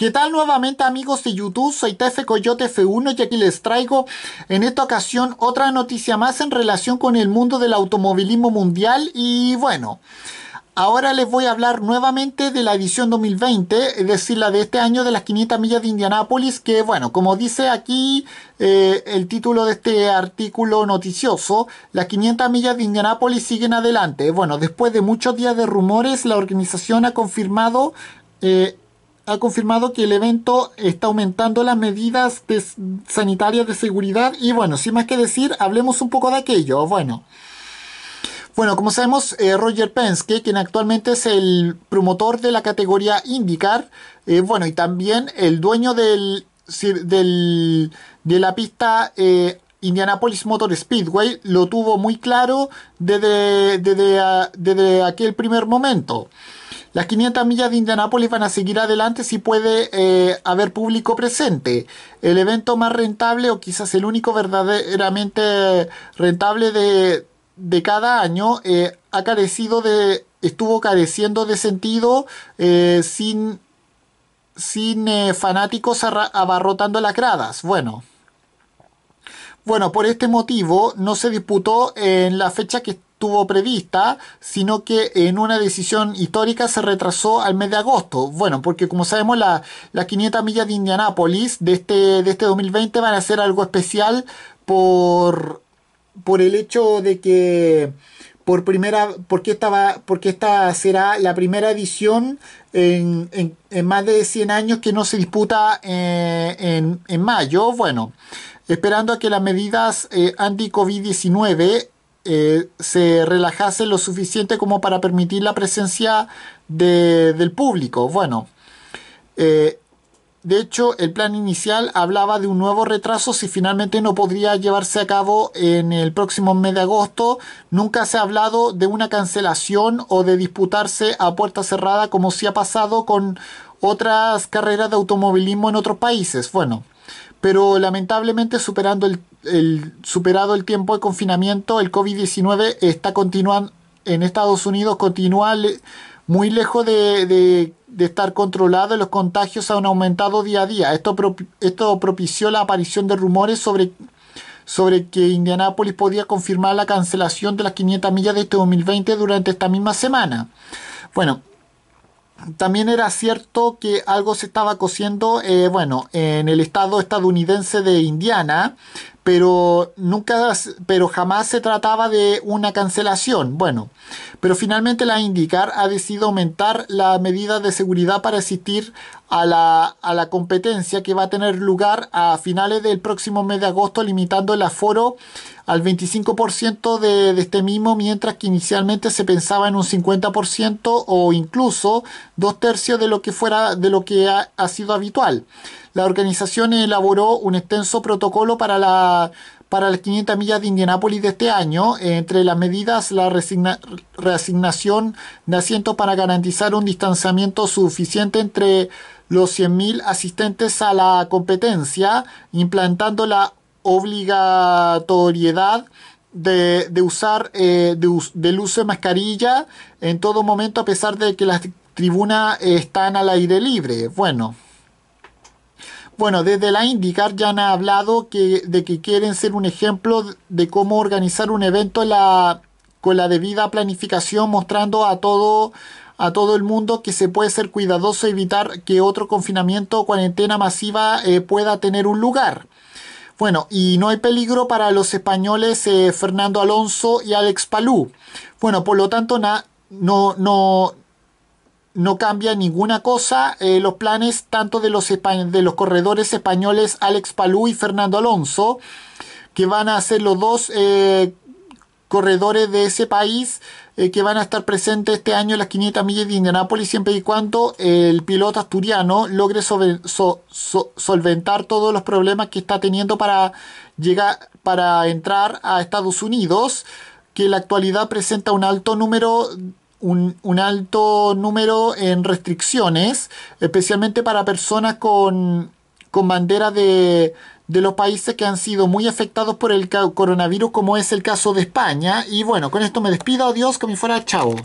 ¿Qué tal nuevamente amigos de YouTube? Soy TF Coyote F1 y aquí les traigo en esta ocasión otra noticia más en relación con el mundo del automovilismo mundial y bueno, ahora les voy a hablar nuevamente de la edición 2020, es decir, la de este año de las 500 millas de Indianápolis, que bueno, como dice aquí eh, el título de este artículo noticioso, las 500 millas de Indianápolis siguen adelante. Bueno, después de muchos días de rumores, la organización ha confirmado eh, ha confirmado que el evento está aumentando las medidas sanitarias de seguridad y bueno, sin más que decir, hablemos un poco de aquello. Bueno, bueno, como sabemos, eh, Roger Penske, quien actualmente es el promotor de la categoría IndyCar, eh, bueno, y también el dueño del, de la pista eh, Indianapolis Motor Speedway, lo tuvo muy claro desde, desde, desde aquel primer momento. Las 500 millas de Indianápolis van a seguir adelante si puede eh, haber público presente. El evento más rentable o quizás el único verdaderamente rentable de, cada año eh, ha carecido de estuvo careciendo de sentido eh, sin sin fanáticos abarrotando las gradas. Bueno. Bueno, por este motivo no se disputó en la fecha que tuvo prevista, sino que en una decisión histórica se retrasó al mes de agosto. Bueno, porque como sabemos, las la 500 millas de Indianápolis de este, de este 2020 van a ser algo especial por, por el hecho de que por primera, porque esta, va, porque esta será la primera edición en, en, más de 100 años que no se disputa eh, en, en mayo. Bueno, esperando a que las medidas eh, anti-COVID-19 eh, se relajase lo suficiente como para permitir la presencia del público. Bueno, eh, de hecho el plan inicial hablaba de un nuevo retraso si finalmente no podría llevarse a cabo en el próximo mes de agosto. Nunca se ha hablado de una cancelación o de disputarse a puerta cerrada como si ha pasado con otras carreras de automovilismo en otros países. Bueno, pero lamentablemente superando el, superado el tiempo de confinamiento, el COVID-19 está continuando en Estados Unidos, continúa muy lejos de, estar controlado, los contagios han aumentado día a día. Esto, esto propició la aparición de rumores sobre, sobre que Indianápolis podía confirmar la cancelación de las 500 millas de este 2020 durante esta misma semana. Bueno, también era cierto que algo se estaba cociendo, eh, bueno, en el estado estadounidense de Indiana, pero nunca, pero jamás se trataba de una cancelación. Bueno, pero finalmente la Indicar ha decidido aumentar la medida de seguridad para asistir a la, a la competencia que va a tener lugar a finales del próximo mes de agosto, limitando el aforo al 25% de, de, este mismo, mientras que inicialmente se pensaba en un 50% o incluso dos tercios de lo que fuera de lo que ha sido habitual la organización elaboró un extenso protocolo para, la, para las 500 millas de Indianápolis de este año, entre las medidas la reasignación de asientos para garantizar un distanciamiento suficiente entre los 100.000 asistentes a la competencia, implantando la obligatoriedad de, usar eh, del uso de mascarilla en todo momento a pesar de que las tribunas están al aire libre. Bueno. Bueno, desde la IndyCar ya han hablado de que quieren ser un ejemplo de cómo organizar un evento con la debida planificación, mostrando a todo, el mundo que se puede ser cuidadoso, evitar que otro confinamiento o cuarentena masiva eh, pueda tener un lugar. Bueno, y no hay peligro para los españoles eh, Fernando Alonso y Alex Palú. Bueno, por lo tanto, no, no, no cambia ninguna cosa eh, los planes tanto de los, de los corredores españoles Alex Palú y Fernando Alonso, que van a ser los dos eh, corredores de ese país eh, que van a estar presentes este año en las 500 millas de Indianápolis, siempre y cuando el piloto asturiano logre solventar todos los problemas que está teniendo para, para entrar a Estados Unidos que en la actualidad presenta un alto número un, alto número en restricciones, especialmente para personas con, con banderas de, de los países que han sido muy afectados por el coronavirus, como es el caso de España. Y bueno, con esto me despido. Adiós, que me fuera. Chao.